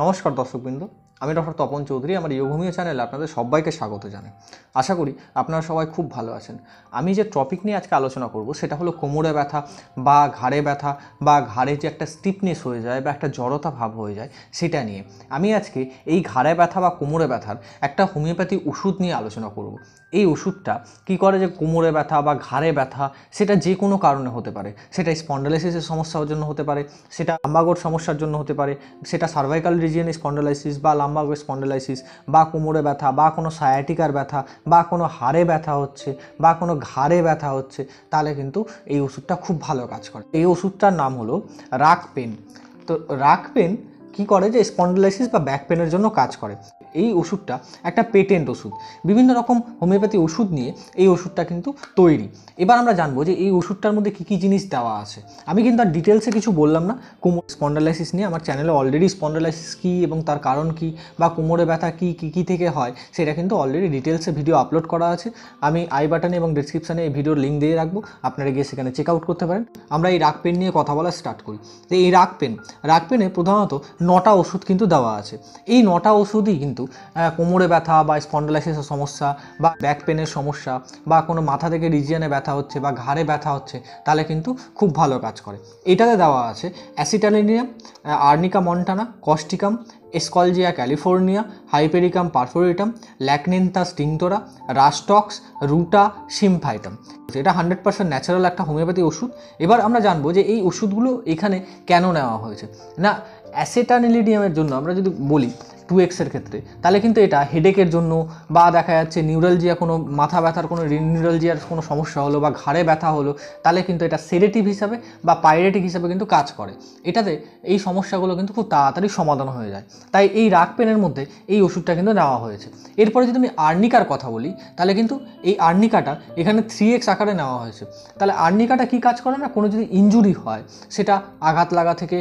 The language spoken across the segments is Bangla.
নমস্কার দর্শকবৃন্দ আমি ডক্টর তপন চৌধুরী আমার ইয়োগভূমিও চ্যানেলে আপনাদের সবাইকে স্বাগত জানাই আশা করি আপনারা সবাই খুব ভালো আছেন আমি যে টপিক নিয়ে আজকে আলোচনা করব সেটা হলো কোমরে ব্যথা বা ঘাড়ে ব্যথা বা ঘাড়ে যে একটা স্টিফনেস হয়ে যায় বা একটা জড়তা ভাব হয়ে যায় সেটা নিয়ে আমি আজকে এই ঘাড়ে ব্যথা বা কোমরে ব্যথার একটা হোমিওপ্যাথি ওষুধ নিয়ে আলোচনা করব এই ওষুধটা কি করে যে কোমরে ব্যথা বা ঘাড়ে ব্যথা সেটা যে কোনো কারণে হতে পারে সেটা স্পন্ডালাইসিসের সমস্যার জন্য হতে পারে সেটা আম্বাগর সমস্যার জন্য হতে পারে সেটা সার্ভাইকাল রিজিয়ান স্পন্ডালাইসিস বা লাম্বা স্টাম্বাগ স্পন্ডেলাইসিস বা কোমরে ব্যথা বা কোনো সায়াটিকার ব্যথা বা কোনো হাড়ে ব্যথা হচ্ছে বা কোনো ঘাড়ে ব্যথা হচ্ছে তাহলে কিন্তু এই ওষুধটা খুব ভালো কাজ করে এই ওষুধটার নাম হলো রাক পেন তো রাক পেন কী করে যে স্পন্ডেলাইসিস বা ব্যাক পেনের জন্য কাজ করে এই ওষুধটা একটা পেটেন্ট ওষুধ বিভিন্ন রকম হোমিওপ্যাথি ওষুধ নিয়ে এই ওষুধটা কিন্তু তৈরি এবার আমরা জানবো যে এই ওষুধটার মধ্যে কী কী জিনিস দেওয়া আছে আমি কিন্তু আর ডিটেলসে কিছু বললাম না কোমর স্পন্ডালাইসিস নিয়ে আমার চ্যানেলে অলরেডি স্পন্ডালাইসিস কী এবং তার কারণ কী বা কোমরে ব্যথা কী কী কী থেকে হয় সেটা কিন্তু অলরেডি ডিটেলসে ভিডিও আপলোড করা আছে আমি আই বাটনে এবং ডিসক্রিপশানে এই ভিডিওর লিঙ্ক দিয়ে রাখবো আপনারা গিয়ে সেখানে চেক আউট করতে পারেন আমরা এই রাগ পেন নিয়ে কথা বলা স্টার্ট করি এই রাগ পেন রাগ পেনে প্রধানত নটা ওষুধ কিন্তু দেওয়া আছে এই নটা ওষুধই কিন্তু কোমরে ব্যথা বা স্পন্ডলাইসিসের সমস্যা বা ব্যাক পেনের সমস্যা বা কোনো মাথা থেকে রিজিয়নে ব্যথা হচ্ছে বা ঘাড়ে ব্যথা হচ্ছে তাহলে কিন্তু খুব ভালো কাজ করে এটাতে দেওয়া আছে অ্যাসিটালিনিয়াম arnica montana causticum eschscholzia californica hypericum perforatum lachnanthes স্টিংটোরা রাস্টক্স রুটা সিমফাইটাম এটা হান্ড্রেড পার্সেন্ট ন্যাচারাল একটা হোমিওপ্যাথি ওষুধ এবার আমরা জানবো যে এই ওষুধগুলো এখানে কেন নেওয়া হয়েছে না অ্যাসেটানিলিডিয়ামের জন্য আমরা যদি বলি টু এক্সের ক্ষেত্রে তাহলে কিন্তু এটা হেডেকের জন্য বা দেখা যাচ্ছে নিউরালজিয়া কোনো মাথা ব্যথার কোনো নিউরালজিয়ার কোনো সমস্যা হলো বা ঘাড়ে ব্যথা হলো তাহলে কিন্তু এটা সেরেটিভ হিসাবে বা পাইরেটিক হিসাবে কিন্তু কাজ করে এটাতে এই সমস্যাগুলো কিন্তু খুব তাড়াতাড়ি সমাধান হয়ে যায় তাই এই রাগ পেনের মধ্যে এই ওষুধটা কিন্তু নেওয়া হয়েছে এরপরে যদি আমি আর্নিকার কথা বলি তাহলে কিন্তু এই আর্নিকাটা এখানে থ্রি এক্স আকারে নেওয়া হয়েছে তাহলে আর্নিকাটা কি কাজ করে না কোনো যদি ইঞ্জুরি হয় সেটা আঘাত লাগা থেকে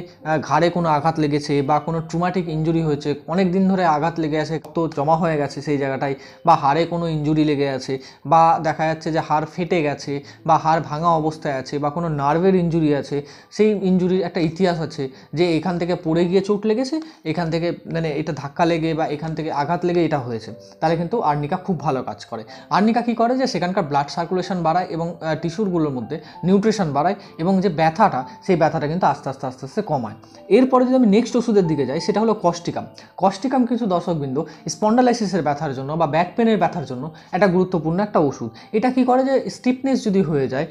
ঘাড়ে কোনো আঘাত লেগেছে বা কোনো ট্রুমাটিক ইঞ্জুরি হয়েছে অনেক দিন ধরে আঘাত লেগে আছে তো জমা হয়ে গেছে সেই জায়গাটায় বা হাড়ে কোনো ইঞ্জুরি লেগে আছে বা দেখা যাচ্ছে যে হাড় ফেটে গেছে বা হাড় ভাঙা অবস্থায় আছে বা কোনো নার্ভের ইঞ্জুরি আছে সেই ইঞ্জুরির একটা ইতিহাস আছে যে এখান থেকে পড়ে গিয়ে চোট লেগেছে এখান থেকে মানে এটা ধাক্কা লেগে বা এখান থেকে আঘাত লেগে এটা হয়েছে তাহলে কিন্তু আর্নিকা খুব ভালো কাজ করে আর্নিকা কী করে যে সেখানকার ব্লাড সার্কুলেশন বাড়ায় এবং টিস্যুরগুলোর মধ্যে নিউট্রিশন বাড়ায় এবং যে ব্যথাটা সেই ব্যথাটা কিন্তু আস্তে আস্তে আস্তে আস্তে কমায় এরপরে যদি আমি নেক্সট ওষুধের দিকে যাই সেটা হলো কস্টিকাম কস্ট অ্যাস্টিকাম কিছু দর্শকবৃন্দ স্পন্ডালাইসিসের ব্যথার জন্য বা ব্যাক পেনের ব্যথার জন্য একটা গুরুত্বপূর্ণ একটা ওষুধ এটা কি করে যে স্টিফনেস যদি হয়ে যায়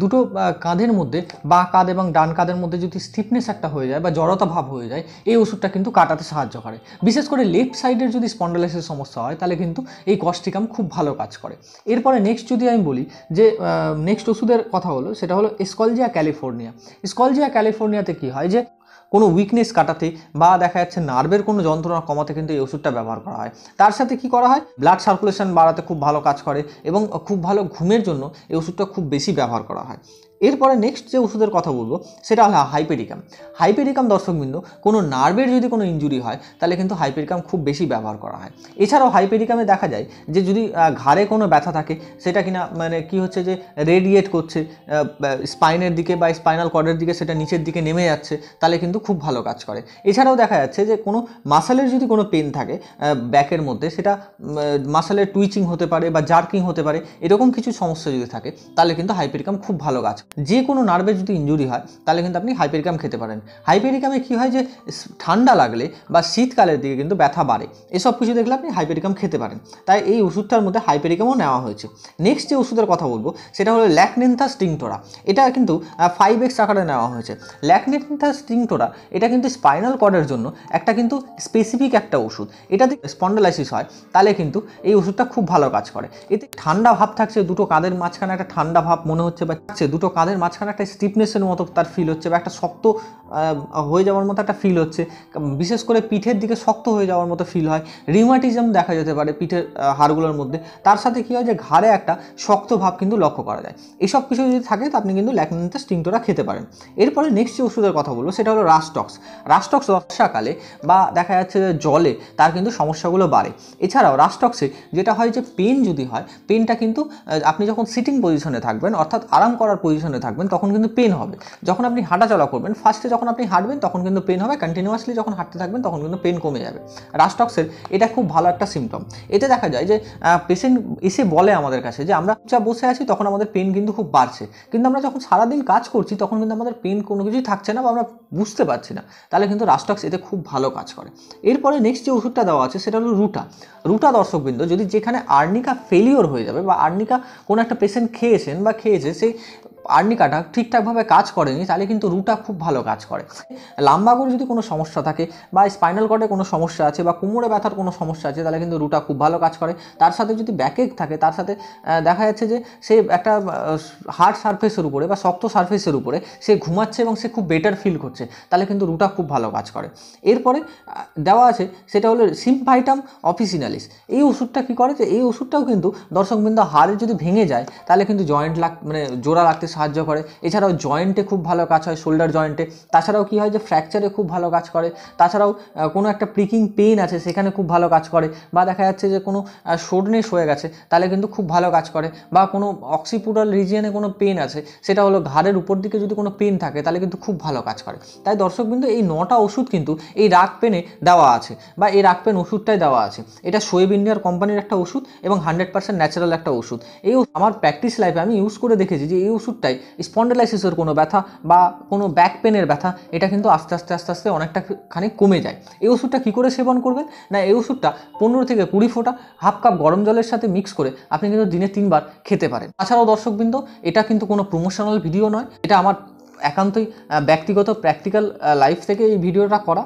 দুটো কাঁধের মধ্যে বা কাঁধ এবং ডান কাঁধের মধ্যে যদি স্টিফনেস একটা হয়ে যায় বা জড়তা ভাব হয়ে যায় এই ওষুধটা কিন্তু কাটাতে সাহায্য করে বিশেষ করে লেফট সাইডের যদি স্পন্ডালাইসিস সমস্যা হয় তাহলে কিন্তু এই কস্টিকাম খুব ভালো কাজ করে এরপরে নেক্সট যদি আমি বলি যে নেক্সট ওষুধের কথা হলো সেটা হলো স্কলজিয়া ক্যালিফোর্নিয়া স্কলজিয়া ক্যালিফোর্নিয়াতে কি হয় যে কোনো উইকনেস কাটাতে বা দেখা যাচ্ছে নার্ভের কোনো যন্ত্রণা কমাতে কিন্তু এই ওষুধটা ব্যবহার করা হয় তার সাথে কি করা হয় ব্লাড সার্কুলেশন বাড়াতে খুব ভালো কাজ করে এবং খুব ভালো ঘুমের জন্য এই ওষুধটা খুব বেশি ব্যবহার করা হয় এরপরে নেক্সট যে ওষুধের কথা বলবো সেটা হলো হাইপেরিকাম হাইপেরিকাম দর্শকবৃন্দ কোনো নার্ভের যদি কোনো ইঞ্জুরি হয় তাহলে কিন্তু হাইপেরিকাম খুব বেশি ব্যবহার করা হয় এছাড়াও হাইপেরিকামে দেখা যায় যে যদি ঘাড়ে কোনো ব্যথা থাকে সেটা কিনা মানে কি হচ্ছে যে রেডিয়েট করছে স্পাইনের দিকে বা স্পাইনাল কর্ডের দিকে সেটা নিচের দিকে নেমে যাচ্ছে তাহলে কিন্তু খুব ভালো কাজ করে এছাড়াও দেখা যাচ্ছে যে কোনো মাসালের যদি কোনো পেন থাকে ব্যাকের মধ্যে সেটা মাসালের টুইচিং হতে পারে বা জার্কিং হতে পারে এরকম কিছু সমস্যা যদি থাকে তাহলে কিন্তু হাইপেরিকাম খুব ভালো কাজ যে কোনো নার্ভে যদি ইঞ্জুরি হয় তাহলে কিন্তু আপনি হাইপেরিকাম খেতে পারেন হাইপেরিকামে কি হয় যে ঠান্ডা লাগলে বা শীতকালের দিকে কিন্তু ব্যথা বাড়ে এসব কিছু দেখলে আপনি হাইপেরিকাম খেতে পারেন তাই এই ওষুধটার মধ্যে হাইপেরিকামও নেওয়া হয়েছে নেক্সট যে ওষুধের কথা বলবো সেটা হলো ল্যাকনেন্থা স্টিংটোরা এটা কিন্তু ফাইভ এক্স আকারে নেওয়া হয়েছে ল্যাকনেন্থা স্টিংটোরা এটা কিন্তু স্পাইনাল কর্ডের জন্য একটা কিন্তু স্পেসিফিক একটা ওষুধ এটা যদি স্পন্ডালাইসিস হয় তাহলে কিন্তু এই ওষুধটা খুব ভালো কাজ করে এতে ঠান্ডা ভাব থাকছে দুটো কাঁধের মাঝখানে একটা ঠান্ডা ভাব মনে হচ্ছে বা দুটো কাঁধের মাঝখানে একটা স্টিফনেসের মতো তার ফিল হচ্ছে বা একটা শক্ত হয়ে যাওয়ার মতো একটা ফিল হচ্ছে বিশেষ করে পিঠের দিকে শক্ত হয়ে যাওয়ার মতো ফিল হয় রিমাটিজম দেখা যেতে পারে পিঠের হাড়গুলোর মধ্যে তার সাথে কী হয় যে ঘাড়ে একটা শক্ত ভাব কিন্তু লক্ষ্য করা যায় এসব কিছু যদি থাকে তো আপনি কিন্তু ল্যাকমিনতে স্টিংটোরা খেতে পারেন এরপরে নেক্সট যে ওষুধের কথা বলবো সেটা হলো রাস্টক্স রাস্টক্স বর্ষাকালে বা দেখা যাচ্ছে যে জলে তার কিন্তু সমস্যাগুলো বাড়ে এছাড়াও রাস্টক্সে যেটা হয় যে পেন যদি হয় পেনটা কিন্তু আপনি যখন সিটিং পজিশনে থাকবেন অর্থাৎ আরাম করার পজিশন পজিশনে থাকবেন তখন কিন্তু পেন হবে যখন আপনি হাঁটাচলা করবেন ফার্স্টে যখন আপনি হাঁটবেন তখন কিন্তু পেন হবে কন্টিনিউয়াসলি যখন হাঁটতে থাকবেন তখন কিন্তু পেন কমে যাবে রাস্টক্সের এটা খুব ভালো একটা সিমটম এতে দেখা যায় যে পেশেন্ট এসে বলে আমাদের কাছে যে আমরা যা বসে আছি তখন আমাদের পেন কিন্তু খুব বাড়ছে কিন্তু আমরা যখন সারাদিন কাজ করছি তখন কিন্তু আমাদের পেন কোনো কিছুই থাকছে না বা আমরা বুঝতে পারছি না তাহলে কিন্তু রাস্টক্স এতে খুব ভালো কাজ করে এরপরে নেক্সট যে ওষুধটা দেওয়া আছে সেটা হলো রুটা রুটা দর্শকবৃন্দ যদি যেখানে আর্নিকা ফেলিওর হয়ে যাবে বা আর্নিকা কোনো একটা পেশেন্ট খেয়েছেন বা খেয়েছে সেই আর্নিকাটা ঠিকঠাকভাবে কাজ করেনি তাহলে কিন্তু রুটা খুব ভালো কাজ করে লাম্বা করে যদি কোনো সমস্যা থাকে বা স্পাইনাল কর্ডে কোনো সমস্যা আছে বা কোমরে ব্যথার কোনো সমস্যা আছে তাহলে কিন্তু রুটা খুব ভালো কাজ করে তার সাথে যদি ব্যাকেক থাকে তার সাথে দেখা যাচ্ছে যে সে একটা হার্ড সারফেসের উপরে বা শক্ত সারফেসের উপরে সে ঘুমাচ্ছে এবং সে খুব বেটার ফিল করছে তাহলে কিন্তু রুটা খুব ভালো কাজ করে এরপরে দেওয়া আছে সেটা হলো সিম্পাইটাম অফিসিনালিস এই ওষুধটা কী করে যে এই ওষুধটাও কিন্তু দর্শকবৃন্দ হাড়ে যদি ভেঙে যায় তাহলে কিন্তু জয়েন্ট লাগ মানে জোড়া লাগতে সাহায্য করে এছাড়াও জয়েন্টে খুব ভালো কাজ হয় শোল্ডার জয়েন্টে তাছাড়াও কী হয় যে ফ্র্যাকচারে খুব ভালো কাজ করে তাছাড়াও কোনো একটা প্রিকিং পেন আছে সেখানে খুব ভালো কাজ করে বা দেখা যাচ্ছে যে কোনো শোডনেস হয়ে গেছে তাহলে কিন্তু খুব ভালো কাজ করে বা কোনো অক্সিপুরাল রিজিয়নে কোনো পেন আছে সেটা হলো ঘাড়ের উপর দিকে যদি কোনো পেন থাকে তাহলে কিন্তু খুব ভালো কাজ করে তাই দর্শক কিন্তু এই নটা ওষুধ কিন্তু এই রাগ পেনে দেওয়া আছে বা এই রাগ পেন ওষুধটাই দেওয়া আছে এটা সোয়েব ইন্ডিয়ার কোম্পানির একটা ওষুধ এবং হান্ড্রেড পার্সেন্ট ন্যাচারাল একটা ওষুধ এই আমার প্র্যাকটিস লাইফে আমি ইউজ করে দেখেছি যে এই ওষুধ ওষুধটাই স্পন্ডেলাইসিসের কোনো ব্যথা বা কোনো ব্যাক পেনের ব্যথা এটা কিন্তু আস্তে আস্তে আস্তে আস্তে অনেকটা খানিক কমে যায় এই ওষুধটা কী করে সেবন করবেন না এই ওষুধটা পনেরো থেকে কুড়ি ফোঁটা হাফ কাপ গরম জলের সাথে মিক্স করে আপনি কিন্তু দিনে তিনবার খেতে পারেন তাছাড়াও দর্শকবৃন্দ এটা কিন্তু কোনো প্রমোশনাল ভিডিও নয় এটা আমার একান্তই ব্যক্তিগত প্র্যাকটিক্যাল লাইফ থেকে এই ভিডিওটা করা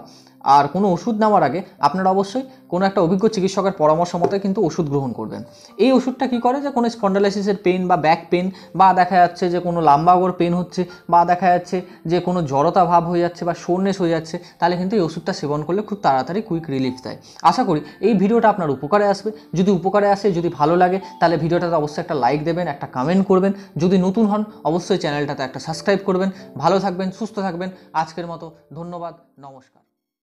আর কোনো ওষুধ নেওয়ার আগে আপনারা অবশ্যই কোনো একটা অভিজ্ঞ চিকিৎসকের পরামর্শ মতে কিন্তু ওষুধ গ্রহণ করবেন এই ওষুধটা কি করে যে কোনো স্পন্ডালাইসিসের পেন বা ব্যাক পেন বা দেখা যাচ্ছে যে কোনো লাম্বাগোর পেন হচ্ছে বা দেখা যাচ্ছে যে কোনো জড়তা ভাব হয়ে যাচ্ছে বা সোরনেস হয়ে যাচ্ছে তাহলে কিন্তু এই ওষুধটা সেবন করলে খুব তাড়াতাড়ি কুইক রিলিফ দেয় আশা করি এই ভিডিওটা আপনার উপকারে আসবে যদি উপকারে আসে যদি ভালো লাগে তাহলে ভিডিওটাতে অবশ্যই একটা লাইক দেবেন একটা কমেন্ট করবেন যদি নতুন হন অবশ্যই চ্যানেলটাতে একটা সাবস্ক্রাইব করবেন ভালো থাকবেন সুস্থ থাকবেন আজকের মতো ধন্যবাদ নমস্কার